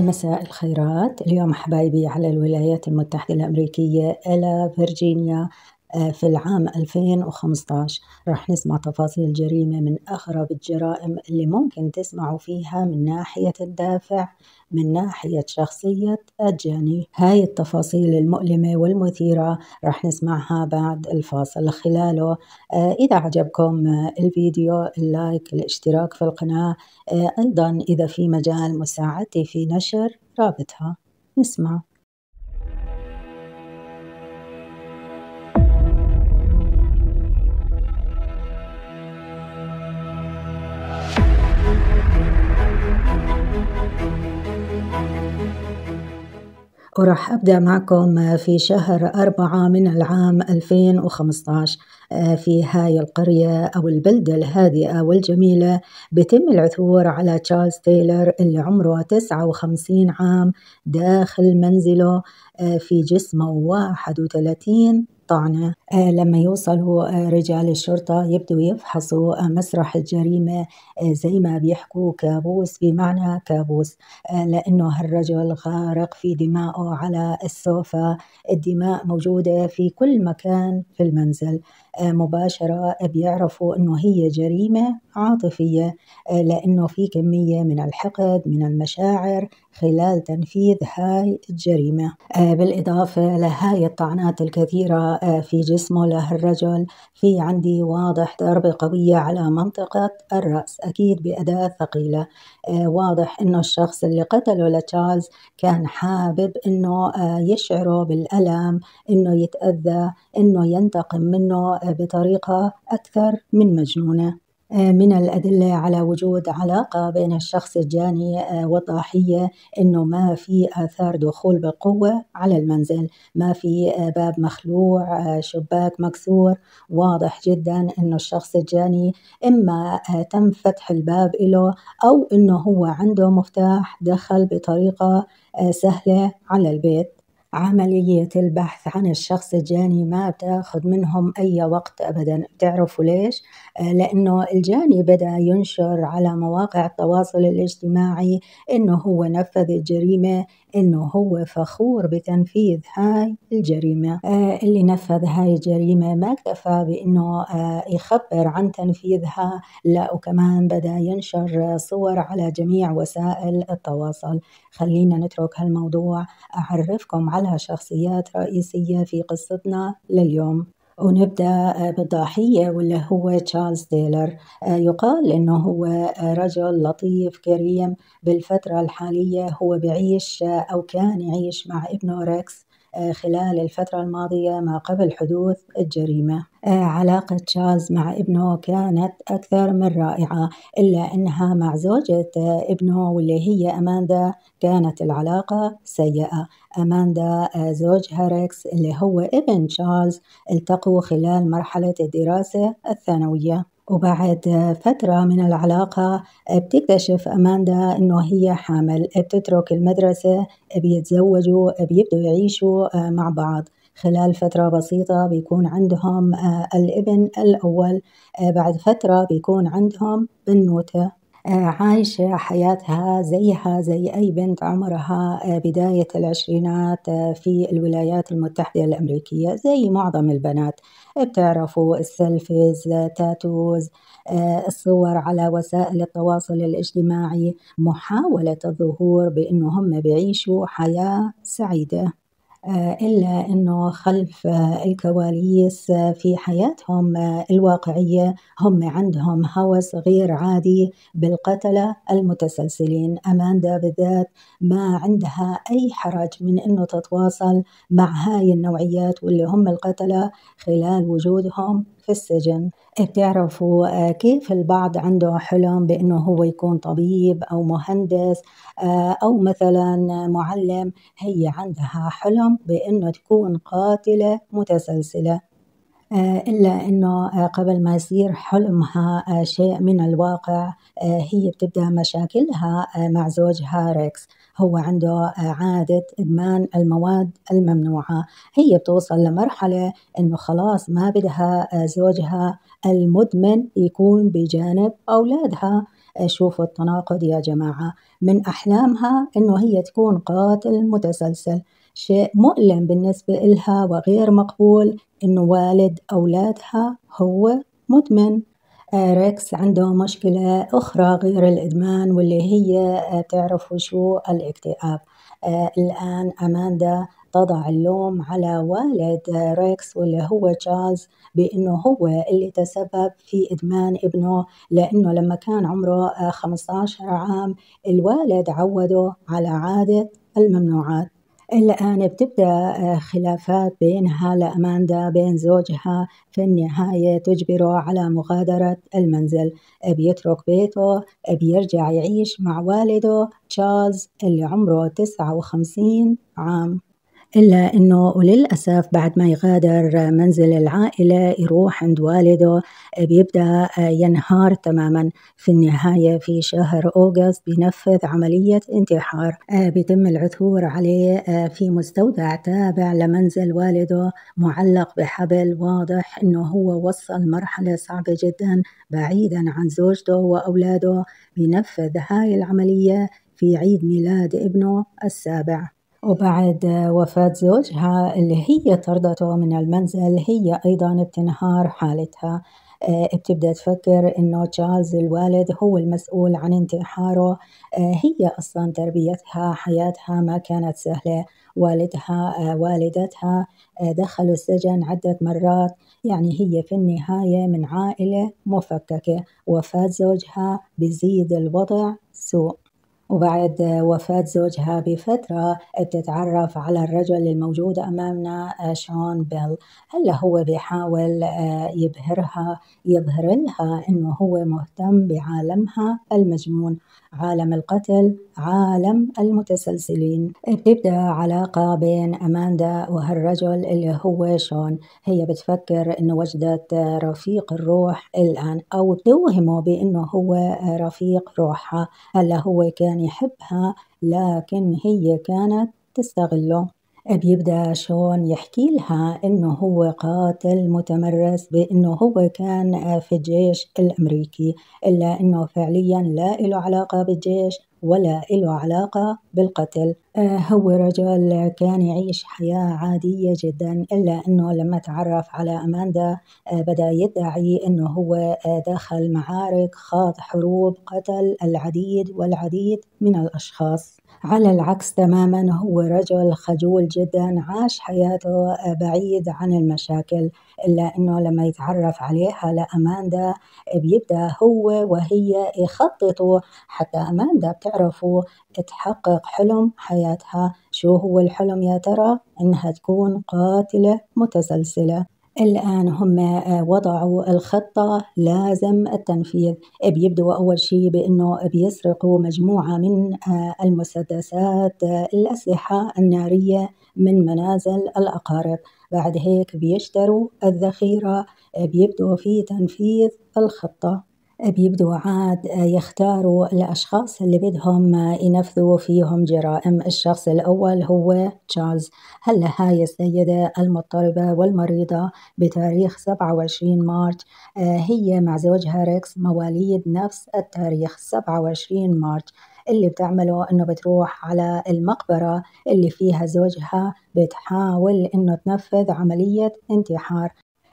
مساء الخيرات اليوم حبايبي على الولايات المتحدة الأمريكية إلى فيرجينيا آه، في العام 2015 رح نسمع تفاصيل الجريمة من أغرب الجرائم اللي ممكن تسمعوا فيها من ناحية الدافع من ناحية شخصية الجاني هاي التفاصيل المؤلمة والمثيرة رح نسمعها بعد الفاصل خلاله آه، إذا عجبكم آه، الفيديو اللايك الاشتراك في القناة أيضا إذا في مجال مساعدتي في نشر رابطها نسمع ورح أبدأ معكم في شهر أربعة من العام 2015 آه، في هاي القرية أو البلدة الهادئة والجميلة بتم العثور على تشارلز تايلر اللي عمره 59 عام داخل منزله آه، في جسمه 31 الطعنة آه، لما يوصلوا آه، رجال الشرطة يبدوا يفحصوا آه، مسرح الجريمة زي ما بيحكوا كابوس بمعنى كابوس لأنه هالرجل غارق في دمائه على السوفا الدماء موجودة في كل مكان في المنزل مباشرة بيعرفوا أنه هي جريمة عاطفية آه، لأنه في كمية من الحقد من المشاعر خلال تنفيذ هاي الجريمة آه، بالإضافة لهاي الطعنات الكثيرة آه، في جسمه لهالرجل في عندي واضح ضربة قوية على منطقة الرأس أكيد بأداة ثقيلة واضح أنه الشخص اللي قتله لتشارلز كان حابب أنه يشعره بالألم أنه يتأذى أنه ينتقم منه بطريقة أكثر من مجنونة آه، من الأدلة على وجود علاقة بين الشخص الجاني آه، والضحية أنه ما في آثار دخول بالقوة على المنزل ما في آه، باب مخلوع شباك مكسور واضح جدا أنه الشخص الجاني إما تم فتح الباب له أو أنه هو عنده مفتاح دخل بطريقة سهلة على البيت عملية البحث عن الشخص الجاني ما بتاخذ منهم أي وقت أبدا بتعرفوا ليش؟ آه، لأنه الجاني بدأ ينشر على مواقع التواصل الاجتماعي أنه هو نفذ الجريمة أنه هو فخور بتنفيذ هاي الجريمة آه، اللي نفذ هاي الجريمة ما اكتفى بأنه آه، يخبر عن تنفيذها لا وكمان بدأ ينشر صور على جميع وسائل التواصل خلينا نترك هالموضوع أعرفكم على عنها شخصيات رئيسية في قصتنا لليوم ونبدأ بالضحية واللي هو تشارلز تايلر يقال أنه هو رجل لطيف كريم بالفترة الحالية هو بعيش أو كان يعيش مع ابنه ريكس آه، خلال الفترة الماضية ما قبل حدوث الجريمة آه، علاقة تشارلز مع ابنه كانت أكثر من رائعة إلا أنها مع زوجة آه، ابنه واللي هي أماندا كانت العلاقة سيئة أماندا زوج هاركس اللي هو ابن تشارلز التقوا خلال مرحلة الدراسة الثانوية وبعد فترة من العلاقة بتكتشف أماندا إنه هي حامل بتترك المدرسة بيتزوجوا بيبدوا يعيشوا آه، مع بعض خلال فترة بسيطة بيكون عندهم آه، الابن الأول آه، بعد فترة بيكون عندهم بنوتة عايشة حياتها زيها زي أي بنت عمرها آه، بداية العشرينات آه، في الولايات المتحدة الأمريكية زي معظم البنات بتعرفوا السيلفيز تاتوز آه، الصور على وسائل التواصل الاجتماعي محاولة الظهور بأنه هم بيعيشوا حياة سعيدة آه، إلا أنه خلف آه، الكواليس آه، في حياتهم الواقعية هم عندهم هوس غير عادي بالقتلة المتسلسلين أماندا بالذات ما عندها أي حرج من أنه تتواصل مع هاي النوعيات واللي هم القتلة خلال وجودهم في السجن إيه، بتعرفوا آه، كيف البعض عنده حلم بأنه هو يكون طبيب أو مهندس آه، أو مثلا معلم هي عندها حلم بأنه تكون قاتلة متسلسلة آه، إلا أنه آه، قبل ما يصير حلمها آه، شيء من الواقع هي بتبدأ مشاكلها مع زوجها ريكس هو عنده عادة إدمان المواد الممنوعة هي بتوصل لمرحلة أنه خلاص ما بدها زوجها المدمن يكون بجانب أولادها شوفوا التناقض يا جماعة من أحلامها أنه هي تكون قاتل متسلسل شيء مؤلم بالنسبة إلها وغير مقبول إن والد أولادها هو مدمن ريكس عنده مشكلة أخرى غير الإدمان واللي هي آه، تعرف شو الاكتئاب آه، الآن أماندا تضع اللوم على والد ريكس واللي هو تشارلز بأنه هو اللي تسبب في إدمان ابنه لأنه لما كان عمره 15 آه، عام الوالد عوده على عادة الممنوعات الآن بتبدأ آه، خلافات بينها لأماندا بين زوجها في النهاية تجبره على مغادرة المنزل بيترك بيته بيرجع يعيش مع والده تشارلز اللي عمره 59 عام إلا أنه وللأسف بعد ما يغادر منزل العائلة يروح عند والده بيبدأ ينهار تماما في النهاية في شهر أغسطس بينفذ عملية انتحار بيتم العثور عليه في مستودع تابع لمنزل والده معلق بحبل واضح أنه هو وصل مرحلة صعبة جدا بعيدا عن زوجته وأولاده بينفذ هاي العملية في عيد ميلاد ابنه السابع وبعد وفاة زوجها اللي هي طردته من المنزل هي أيضا بتنهار حالتها آه، بتبدا تفكر انه تشارلز الوالد هو المسؤول عن انتحاره آه، هي اصلا تربيتها حياتها ما كانت سهله والدها آه، والدتها دخلوا السجن عده مرات يعني هي في النهايه من عائله مفككه وفاه زوجها بزيد الوضع سوء وبعد وفاة زوجها بفترة بتتعرف على الرجل الموجود أمامنا آه، شون بيل هلا هو بيحاول آه، يبهرها يظهر لها إنه هو مهتم بعالمها المجنون عالم القتل عالم المتسلسلين بتبدأ علاقة بين أماندا وهالرجل اللي هو شون هي بتفكر إنه وجدت رفيق الروح الآن أو بتوهمه بإنه هو رفيق روحها هلا هو كان يحبها لكن هي كانت تستغله بيبدأ شون يحكي لها إنه هو قاتل متمرس بإنه هو كان في الجيش الأمريكي إلا إنه فعليا لا له علاقة بالجيش ولا له علاقة بالقتل آه، هو رجل كان يعيش حياة عادية جدا إلا أنه لما تعرف على أماندا آه، بدأ يدعي أنه هو آه، دخل معارك خاض حروب قتل العديد والعديد من الأشخاص على العكس تماما هو رجل خجول جدا عاش حياته بعيد عن المشاكل إلا أنه لما يتعرف عليها لأماندا بيبدأ هو وهي يخططوا حتى أماندا بتعرفوا تحقق حلم حياتها شو هو الحلم يا ترى إنها تكون قاتلة متسلسلة الآن هم آه، وضعوا الخطة لازم التنفيذ بيبدوا أول شيء بأنه بيسرقوا مجموعة من آه، المسدسات آه، الأسلحة النارية من منازل الأقارب بعد هيك بيشتروا الذخيرة بيبدوا في تنفيذ الخطة بيبدوا عاد يختاروا الأشخاص اللي بدهم ينفذوا فيهم جرائم الشخص الأول هو تشارلز هلا هاي السيدة المضطربة والمريضة بتاريخ 27 مارت آه، هي مع زوجها ريكس مواليد نفس التاريخ 27 مارت اللي بتعمله انه بتروح على المقبرة اللي فيها زوجها بتحاول انه تنفذ عملية انتحار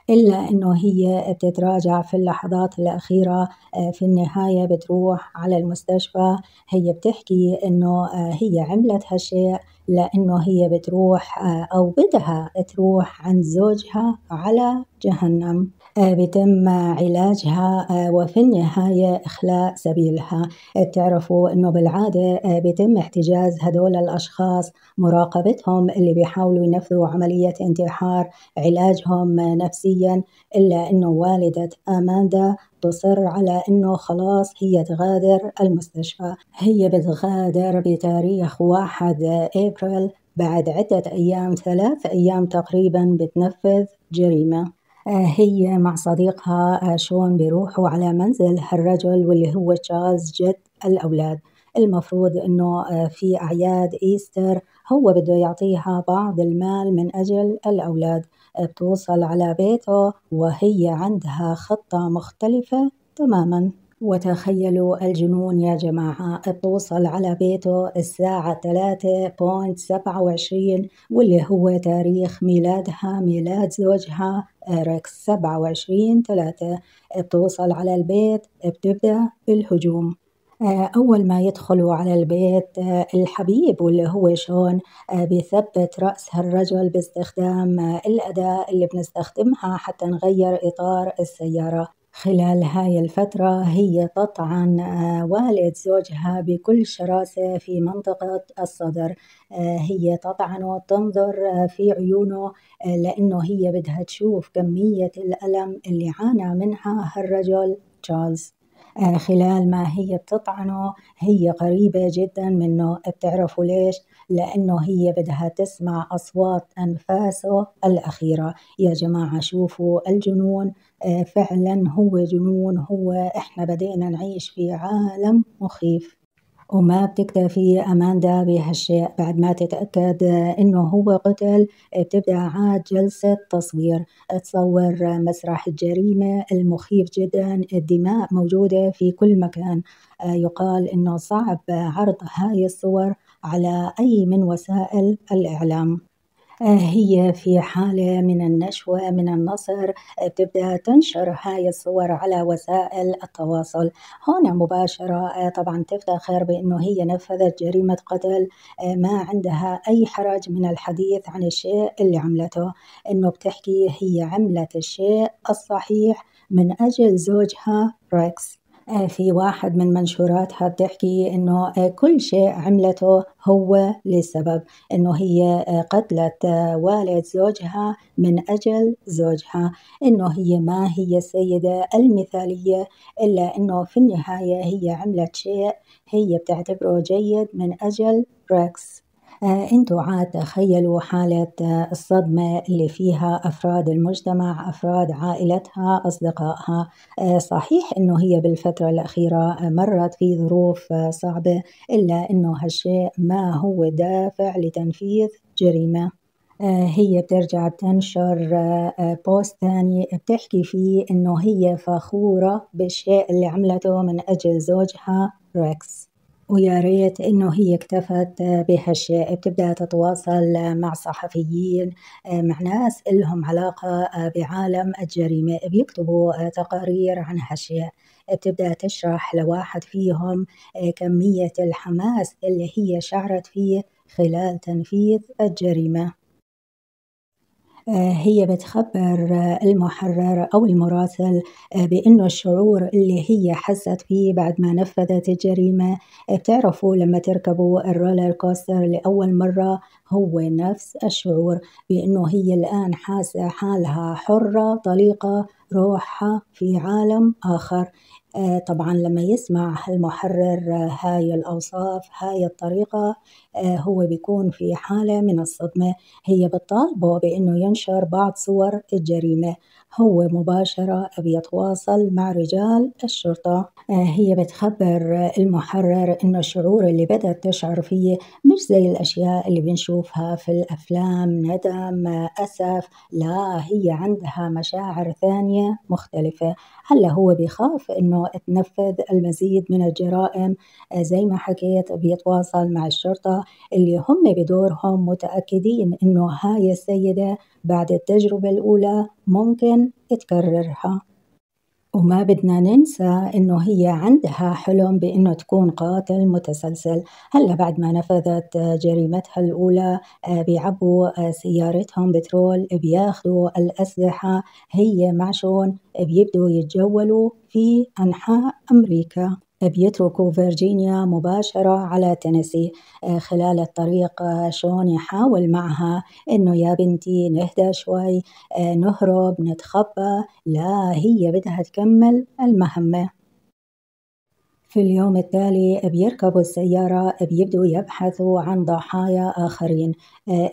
إلا أنه هي بتتراجع في اللحظات الأخيرة آه، في النهاية بتروح على المستشفى هي بتحكي أنه آه، هي عملت هالشيء لأنه هي بتروح آه، أو بدها تروح عند زوجها على جهنم بتم علاجها آه، وفي النهاية إخلاء سبيلها آه، بتعرفوا أنه بالعادة آه، بتم احتجاز هدول الأشخاص مراقبتهم اللي بيحاولوا ينفذوا عملية انتحار علاجهم نفسيا إلا أنه والدة أماندا تصر على انه خلاص هي تغادر المستشفى هي بتغادر بتاريخ 1 ابريل بعد عدة أيام ثلاث أيام تقريبا بتنفذ جريمة آه، هي مع صديقها آه، شون بيروحوا على منزل هالرجل واللي هو تشارلز جد الأولاد المفروض أنه آه، في أعياد إيستر هو بده يعطيها بعض المال من أجل الأولاد بتوصل على بيته وهي عندها خطة مختلفة تماماً وتخيلوا الجنون يا جماعة بتوصل على بيته الساعة 3.27 واللي هو تاريخ ميلادها ميلاد زوجها إيريك 27 3 بتوصل على البيت بتبدأ بالهجوم آه، أول ما يدخلوا على البيت آه، الحبيب واللي هو شون آه، بيثبت رأس هالرجل باستخدام الأداة اللي بنستخدمها حتى نغير إطار السيارة خلال هاي الفترة هي تطعن آه، والد زوجها بكل شراسة في منطقة الصدر آه، هي تطعن وتنظر آه، في عيونه لأنه هي بدها تشوف كمية الألم اللي عانى منها هالرجل تشارلز خلال ما هي بتطعنه هي قريبة جدا منه بتعرفوا ليش لأنه هي بدها تسمع أصوات أنفاسه الأخيرة يا جماعة شوفوا الجنون آه، فعلا هو جنون هو إحنا بدأنا نعيش في عالم مخيف وما بتكتفي أماندا بهالشيء بعد ما تتأكد آه، إنه هو قتل آه، بتبدأ عاد جلسة تصوير تصور مسرح الجريمة المخيف جدا الدماء موجودة في كل مكان يقال إنه صعب عرض هاي الصور على أي من وسائل الإعلام آه، هي في حالة من النشوة من النصر بتبدأ آه، تنشر هاي الصور على وسائل التواصل هنا مباشرة آه، طبعا تفتخر بأنه هي نفذت جريمة قتل ما عندها أي حرج من الحديث عن الشيء اللي عملته أنه بتحكي هي عملت الشيء الصحيح من أجل زوجها ريكس آه، في واحد من منشوراتها بتحكي انه آه، كل شيء عملته هو لسبب انه هي آه، قتلت والد زوجها من اجل زوجها انه هي ما هي السيده المثاليه الا انه في النهايه هي عملت شيء هي بتعتبره جيد من اجل ريكس آه، انتوا عاد تخيلوا حالة آه، الصدمة اللي فيها أفراد المجتمع أفراد عائلتها أصدقائها آه، صحيح أنه هي بالفترة الأخيرة مرت في ظروف صعبة إلا أنه هالشيء ما هو دافع لتنفيذ جريمة هي بترجع بتنشر بوست ثاني بتحكي فيه انه هي فخورة بالشيء اللي عملته من اجل زوجها ريكس ويا ريت انه هي اكتفت بهالشيء بتبدا تتواصل مع صحفيين مع ناس لهم علاقه بعالم الجريمه بيكتبوا تقارير عن هالشيء بتبدا تشرح لواحد فيهم كميه الحماس اللي هي شعرت فيه خلال تنفيذ الجريمه آه، هي بتخبر آه، المحرر أو المراسل آه، بأنه الشعور اللي هي حست فيه بعد ما نفذت الجريمة بتعرفوا لما تركبوا الرولر كوستر لأول مرة هو نفس الشعور بأنه هي الآن حاسة حالها حرة طليقة روحها في عالم آخر طبعا لما يسمع المحرر هاي الأوصاف هاي الطريقة آه، هو بيكون في حالة من الصدمة هي بتطالبه بأنه ينشر بعض صور الجريمة هو مباشرة بيتواصل مع رجال الشرطة آه، هي بتخبر المحرر أنه الشعور اللي بدأت تشعر فيه مش زي الأشياء اللي بنشوفها في الأفلام ندم أسف لا هي عندها مشاعر ثانية مختلفة هلا هو بيخاف أنه تنفذ المزيد من الجرائم آه، زي ما حكيت بيتواصل مع الشرطة اللي هم بدورهم متأكدين إنه هاي السيدة بعد التجربة الأولى ممكن تكررها وما بدنا ننسى إنه هي عندها حلم بإنه تكون قاتل متسلسل هلا بعد ما نفذت جريمتها الأولى آه، بيعبوا آه، سيارتهم بترول بياخذوا الأسلحة هي معشون بيبدوا يتجولوا في أنحاء أمريكا بيتركوا فيرجينيا مباشرة على تينيسي آه، خلال الطريق آه، شون يحاول معها إنه يا بنتي نهدى شوي آه، نهرب نتخبى لا هي بدها تكمل المهمة في اليوم التالي بيركبوا السيارة بيبدوا يبحثوا عن ضحايا آخرين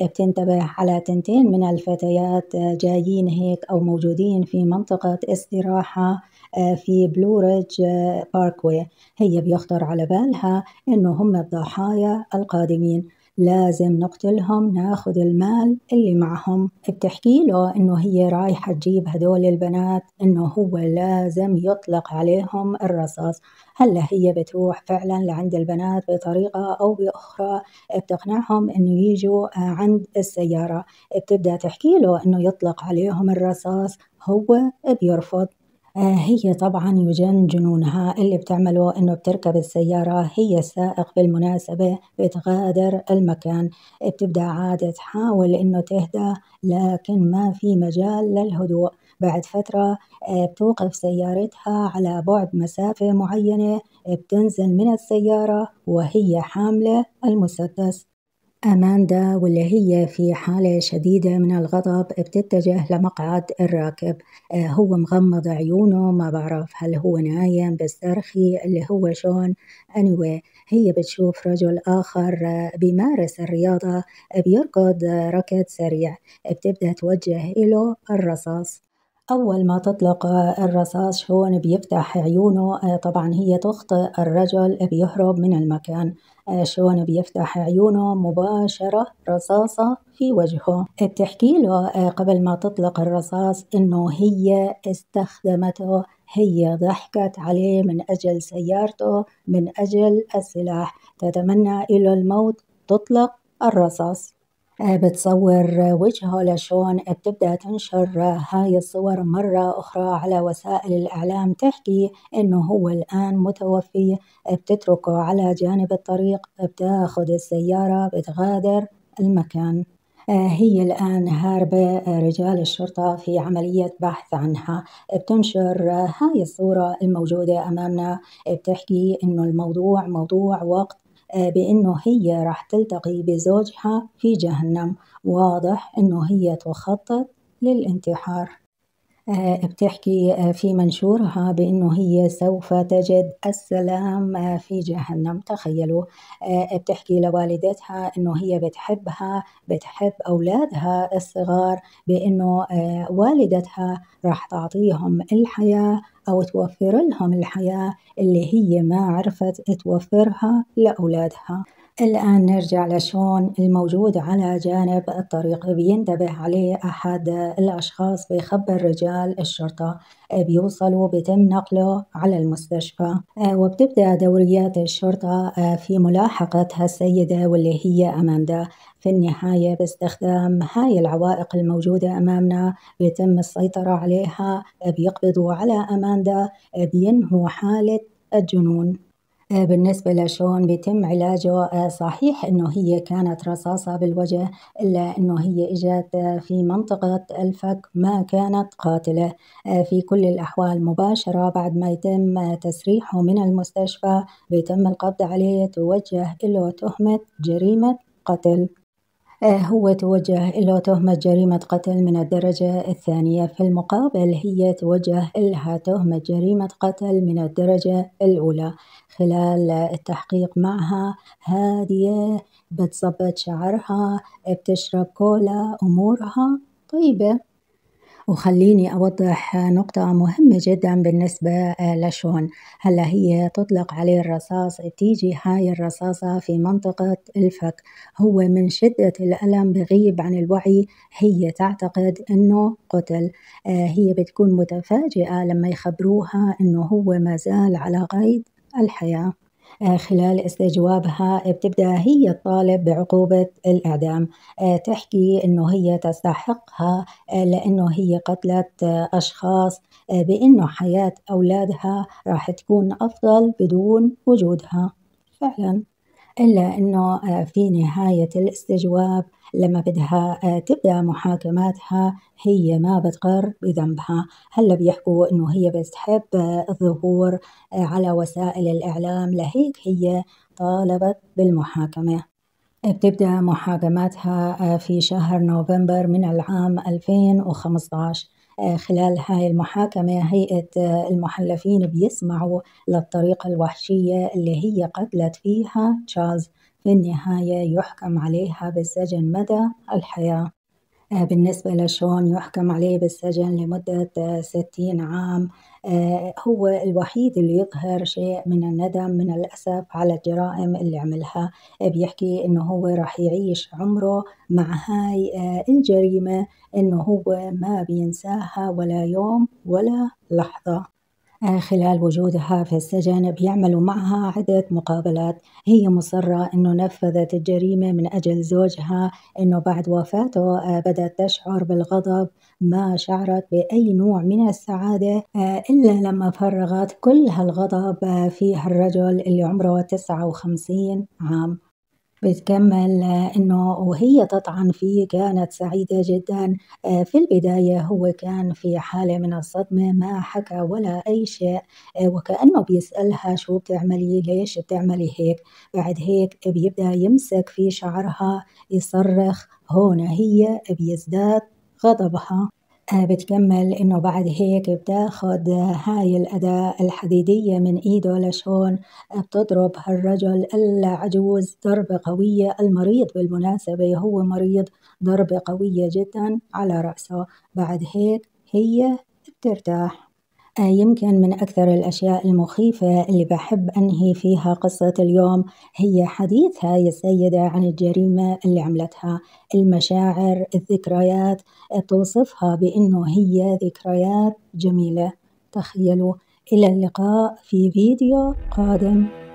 بتنتبه على تنتين من الفتيات جايين هيك أو موجودين في منطقة استراحة آه، في بلوريدج باركوي آه، هي بيخطر على بالها إنه هم الضحايا القادمين لازم نقتلهم ناخذ المال اللي معهم بتحكي له انه هي رايحة تجيب هدول البنات انه هو لازم يطلق عليهم الرصاص هلا هي بتروح فعلا لعند البنات بطريقة او باخرى بتقنعهم انه يجوا آه، عند السيارة بتبدأ تحكي له انه يطلق عليهم الرصاص هو بيرفض آه، هي طبعا يجن جنونها اللي بتعمله انه بتركب السيارة هي السائق بالمناسبة بتغادر المكان بتبدأ عادة تحاول انه تهدى لكن ما في مجال للهدوء بعد فترة آه، بتوقف سيارتها على بعد مسافة معينة بتنزل من السيارة وهي حاملة المسدس أماندا واللي هي في حالة شديدة من الغضب بتتجه لمقعد الراكب آه، هو مغمض عيونه ما بعرف هل هو نايم بيسترخي اللي هو شون anyway هي بتشوف رجل آخر آه، بيمارس الرياضة بيركض آه، ركض سريع بتبدأ توجه إله الرصاص أول ما تطلق الرصاص شون بيفتح عيونه طبعا هي تخطئ الرجل بيهرب من المكان شلون بيفتح عيونه مباشرة رصاصة في وجهه بتحكي له آه، قبل ما تطلق الرصاص انه هي استخدمته هي ضحكت عليه من أجل سيارته من أجل السلاح تتمنى له الموت تطلق الرصاص بتصور وجهه لشون بتبدأ تنشر هاي الصور مرة أخرى على وسائل الإعلام تحكي إنه هو الآن متوفي بتتركه على جانب الطريق بتاخد السيارة بتغادر المكان هي الآن هاربة رجال الشرطة في عملية بحث عنها بتنشر هاي الصورة الموجودة أمامنا بتحكي إنه الموضوع موضوع وقت آه، بأنه هي راح تلتقي بزوجها في جهنم واضح أنه هي تخطط للانتحار آه، بتحكي آه، في منشورها بأنه هي سوف تجد السلام آه، في جهنم تخيلوا بتحكي لوالدتها أنه هي بتحبها بتحب أولادها الصغار بأنه والدتها راح تعطيهم الحياة أو توفر لهم الحياة اللي هي ما عرفت توفرها لأولادها الآن نرجع لشون الموجود على جانب الطريق بينتبه عليه أحد الأشخاص بيخبر رجال الشرطة بيوصلوا بيتم نقله على المستشفى وبتبدأ دوريات الشرطة في ملاحقة هالسيدة واللي هي أماندا في النهاية باستخدام هاي العوائق الموجودة أمامنا بيتم السيطرة عليها بيقبضوا على أماندا بينهوا حالة الجنون آه، بالنسبة لشون بيتم علاجه آه، صحيح أنه هي كانت رصاصة بالوجه إلا أنه هي إجت آه، في منطقة الفك ما كانت قاتلة في كل الأحوال مباشرة بعد ما يتم تسريحه من المستشفى بيتم القبض عليه توجه له تهمة جريمة قتل آه، هو توجه إلى تهمة جريمة قتل من الدرجة الثانية في المقابل هي توجه إلها تهمة جريمة قتل من الدرجة الأولى خلال التحقيق معها هادية بتظبط شعرها بتشرب كولا أمورها طيبة وخليني أوضح نقطة مهمة جدا بالنسبة لشون هلا هي تطلق عليه الرصاص بتيجي هاي الرصاصة في منطقة الفك هو من شدة الألم بغيب عن الوعي هي تعتقد أنه قتل آه، هي بتكون متفاجئة لما يخبروها أنه هو ما زال على قيد الحياه آه، خلال استجوابها بتبدأ هي الطالب بعقوبة الإعدام آه، تحكي أنه هي تستحقها آه، لأنه هي قتلت أشخاص بأنه حياة أولادها راح تكون أفضل بدون وجودها فعلا إلا أنه في نهاية الاستجواب لما بدها آه، تبدأ محاكماتها هي ما بتقر بذنبها هلا بيحكوا انه هي بتحب الظهور آه، على وسائل الاعلام لهيك هي طالبت بالمحاكمة بتبدأ محاكماتها آه، في شهر نوفمبر من العام 2015 خلال هاي المحاكمة هيئة المحلفين بيسمعوا للطريقة الوحشية اللي هي قتلت فيها تشارلز في النهاية يحكم عليها بالسجن مدى الحياة آه، بالنسبة لشون يحكم عليه بالسجن لمدة ستين عام آه، هو الوحيد اللي يظهر شيء من الندم من الأسف على الجرائم اللي عملها آه، بيحكي إنه هو راح يعيش عمره مع هاي الجريمة إنه هو ما بينساها ولا يوم ولا لحظة خلال وجودها في السجن بيعملوا معها عدة مقابلات هي مصرة أنه نفذت الجريمة من أجل زوجها أنه بعد وفاته آه، بدأت تشعر بالغضب ما شعرت بأي نوع من السعادة آه، إلا لما فرغت كل هالغضب آه، في هالرجل اللي عمره 59 عام بتكمل إنه وهي تطعن فيه كانت سعيدة جدا آه، في البداية هو كان في حالة من الصدمة ما حكى ولا أي شيء آه، وكأنه بيسألها شو بتعملي ليش بتعملي هيك بعد هيك بيبدأ يمسك في شعرها يصرخ هون هي بيزداد غضبها آه، بتكمل إنه بعد هيك بتاخد هاي الأداة الحديدية من إيده لشون آه، بتضرب هالرجل العجوز ضربة قوية المريض بالمناسبة هو مريض ضربة قوية جدا على رأسه بعد هيك هي بترتاح يمكن من أكثر الأشياء المخيفة اللي بحب أنهي فيها قصة اليوم هي حديثها يا سيدة عن الجريمة اللي عملتها المشاعر الذكريات توصفها بأنه هي ذكريات جميلة تخيلوا إلى اللقاء في فيديو قادم